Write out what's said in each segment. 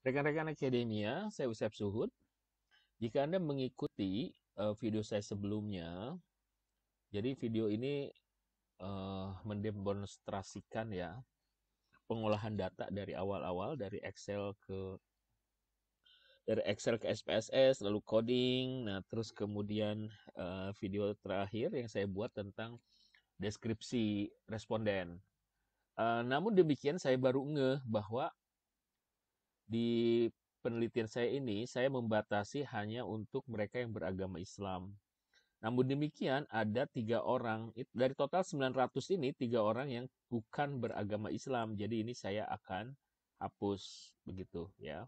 Rekan-rekan akademia, saya Usep Suhud. Jika Anda mengikuti uh, video saya sebelumnya, jadi video ini uh, mendemonstrasikan ya pengolahan data dari awal-awal dari Excel ke dari Excel ke SPSS, lalu coding, nah terus kemudian uh, video terakhir yang saya buat tentang deskripsi responden. Uh, namun demikian saya baru ngeh bahwa di penelitian saya ini, saya membatasi hanya untuk mereka yang beragama Islam. Namun demikian, ada tiga orang, dari total 900 ini, tiga orang yang bukan beragama Islam. Jadi ini saya akan hapus, begitu ya.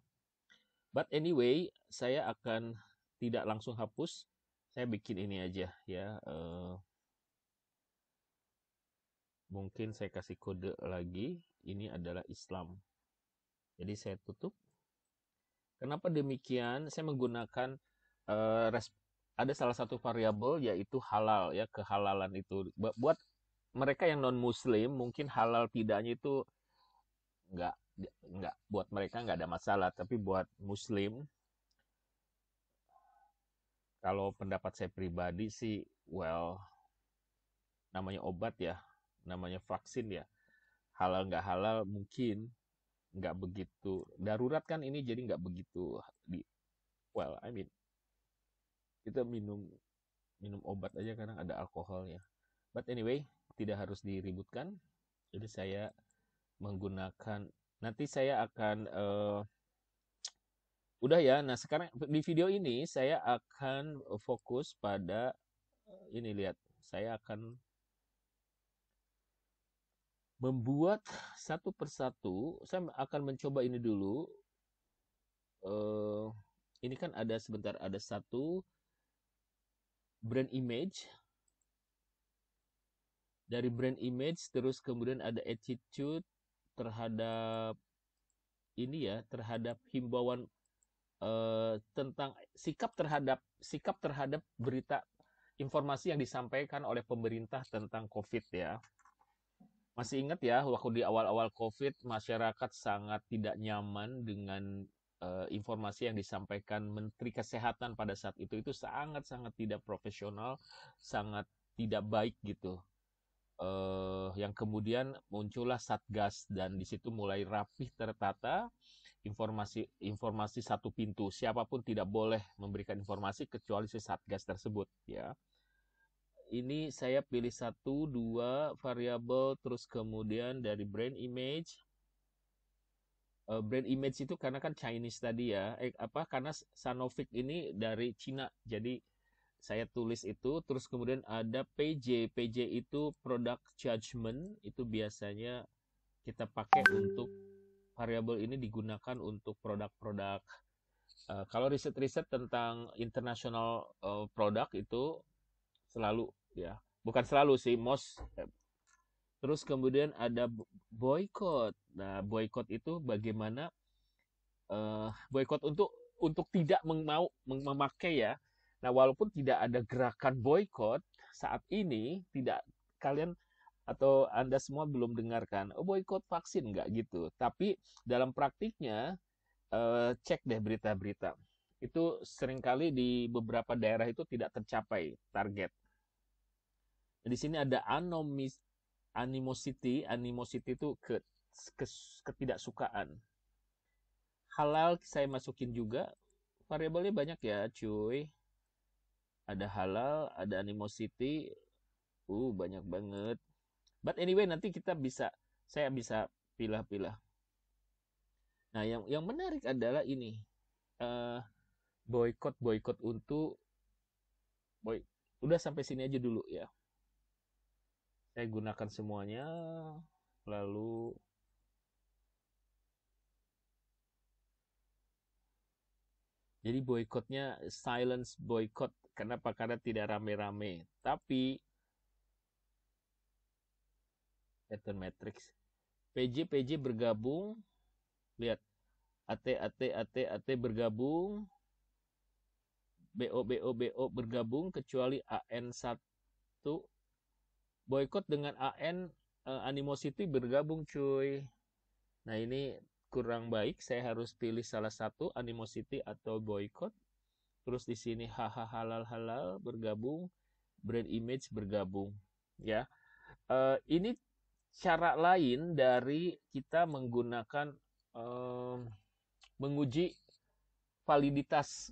But anyway, saya akan tidak langsung hapus, saya bikin ini aja ya. Uh, mungkin saya kasih kode lagi, ini adalah Islam. Jadi saya tutup. Kenapa demikian? Saya menggunakan uh, ada salah satu variabel yaitu halal ya kehalalan itu. Buat mereka yang non muslim mungkin halal tidaknya itu nggak nggak buat mereka nggak ada masalah tapi buat muslim kalau pendapat saya pribadi sih well namanya obat ya namanya vaksin ya halal nggak halal mungkin nggak begitu darurat kan ini jadi nggak begitu di well I mean kita minum minum obat aja karena ada alkohol ya but anyway tidak harus diributkan jadi saya menggunakan nanti saya akan uh, udah ya nah sekarang di video ini saya akan fokus pada eh, ini lihat saya akan membuat satu persatu saya akan mencoba ini dulu uh, ini kan ada sebentar ada satu brand image dari brand image terus kemudian ada attitude terhadap ini ya terhadap himbauan uh, tentang sikap terhadap sikap terhadap berita informasi yang disampaikan oleh pemerintah tentang covid ya masih ingat ya waktu di awal-awal COVID masyarakat sangat tidak nyaman dengan uh, informasi yang disampaikan Menteri Kesehatan pada saat itu itu sangat-sangat tidak profesional, sangat tidak baik gitu. Uh, yang kemudian muncullah satgas dan di situ mulai rapih tertata informasi informasi satu pintu siapapun tidak boleh memberikan informasi kecuali si satgas tersebut ya ini saya pilih satu dua variabel terus kemudian dari brand image uh, brand image itu karena kan Chinese tadi ya eh, apa karena Sanofi ini dari Cina jadi saya tulis itu terus kemudian ada PJ PJ itu product judgment itu biasanya kita pakai untuk variabel ini digunakan untuk produk-produk uh, kalau riset-riset tentang international uh, produk itu selalu ya bukan selalu sih most eh, terus kemudian ada boykot nah boykot itu bagaimana uh, eh, boykot untuk untuk tidak mau memakai ya nah walaupun tidak ada gerakan boykot saat ini tidak kalian atau anda semua belum dengarkan oh boykot vaksin nggak gitu tapi dalam praktiknya uh, cek deh berita-berita itu seringkali di beberapa daerah itu tidak tercapai target di sini ada anomis, animosity, animosity itu ke, ke, ketidaksukaan. Halal saya masukin juga, variabelnya banyak ya cuy. Ada halal, ada animosity, uh banyak banget. But anyway nanti kita bisa, saya bisa pilah-pilah. Nah yang yang menarik adalah ini uh, eh, boykot boykot untuk boy udah sampai sini aja dulu ya saya gunakan semuanya lalu jadi boykotnya silence boycott kenapa karena tidak rame-rame tapi Pattern Matrix PJ PJ bergabung lihat AT AT AT AT bergabung BO BO BO bergabung kecuali AN1 boykot dengan AN uh, eh, animosity bergabung cuy nah ini kurang baik saya harus pilih salah satu animosity atau boykot terus di sini haha halal halal bergabung brand image bergabung ya uh, ini cara lain dari kita menggunakan um, menguji validitas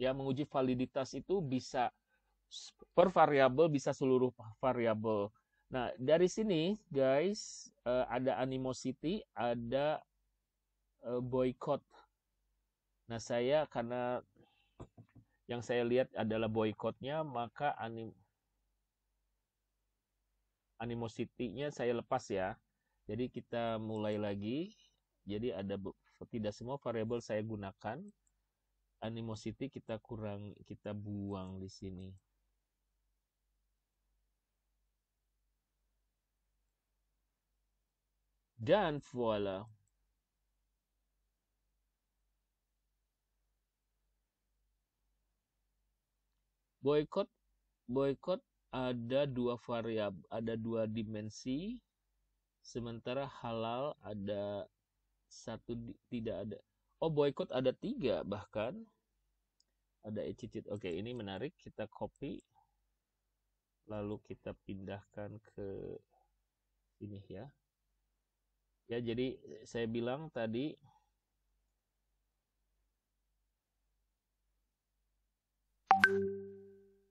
ya menguji validitas itu bisa per variabel bisa seluruh variabel. Nah, dari sini guys eh, ada animosity, ada eh, boycott. Nah, saya karena yang saya lihat adalah boycottnya maka anim animosity-nya saya lepas ya. Jadi kita mulai lagi. Jadi ada tidak semua variabel saya gunakan. Animosity kita kurang kita buang di sini. Dan voila. Boykot boykot ada dua variab, ada dua dimensi. Sementara halal ada satu tidak ada. Oh, boykot ada tiga bahkan. Ada ecicit. Oke, ini menarik. Kita copy. Lalu kita pindahkan ke ini ya ya jadi saya bilang tadi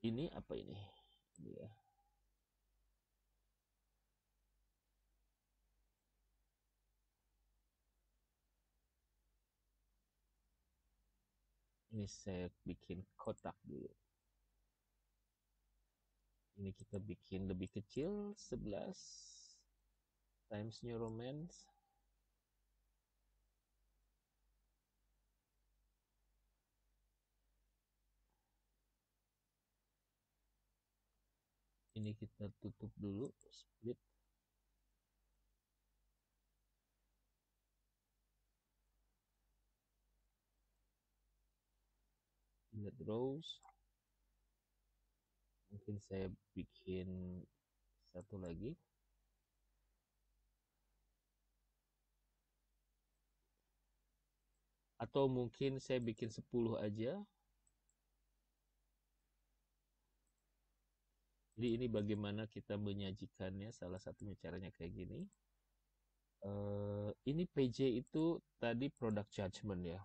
ini apa ini ini ya ini saya bikin kotak dulu ini kita bikin lebih kecil 11 Times New Romans ini kita tutup dulu split lihat rows mungkin saya bikin satu lagi atau mungkin saya bikin 10 aja jadi ini bagaimana kita menyajikannya salah satunya caranya kayak gini uh, ini PJ itu tadi product judgment ya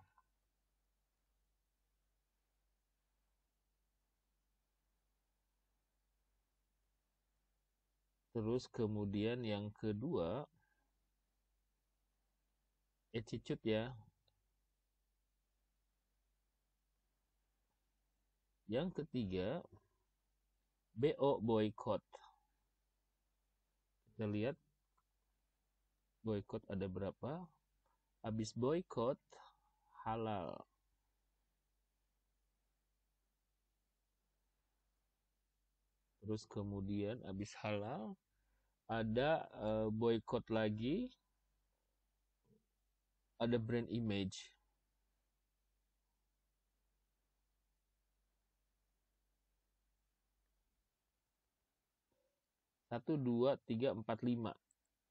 terus kemudian yang kedua attitude ya Yang ketiga, BO boycott. Kita lihat boycott ada berapa. Habis boycott halal. Terus kemudian habis halal ada uh, boycott lagi. Ada brand image. Satu, dua, tiga, empat, lima.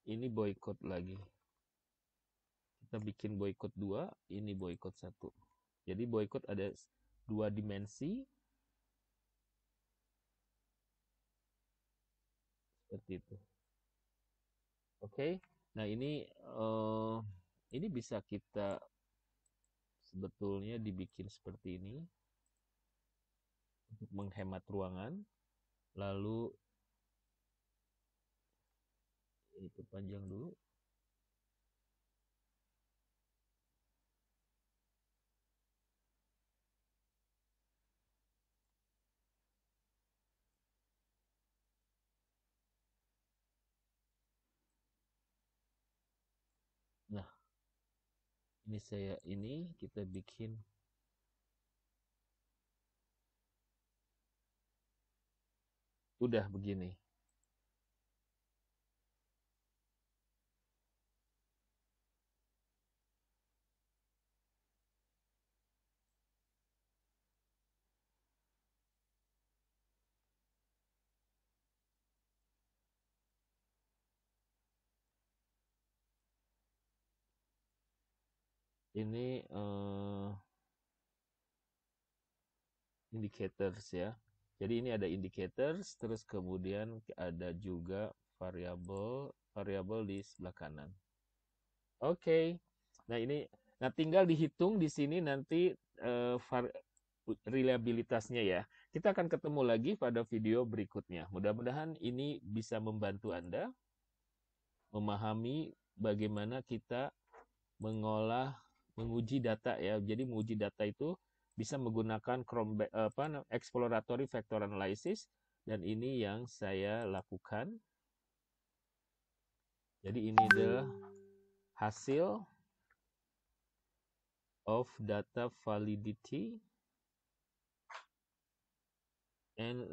Ini boykot lagi. Kita bikin boykot dua, ini boykot satu. Jadi boykot ada dua dimensi. Seperti itu. Oke. Okay? Nah ini uh, ini bisa kita sebetulnya dibikin seperti ini untuk menghemat ruangan lalu itu panjang dulu nah ini saya ini kita bikin udah begini ini uh, indicators ya. Jadi ini ada indicators, terus kemudian ada juga variabel variabel di sebelah kanan. Oke. Okay. Nah, ini nah tinggal dihitung di sini nanti uh, var, reliabilitasnya ya. Kita akan ketemu lagi pada video berikutnya. Mudah-mudahan ini bisa membantu Anda memahami bagaimana kita mengolah menguji data ya. Jadi menguji data itu bisa menggunakan Chrome eh, apa exploratory vector analysis dan ini yang saya lakukan. Jadi ini adalah hasil of data validity and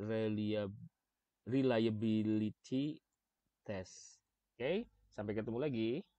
reliability test. Oke, okay? sampai ketemu lagi.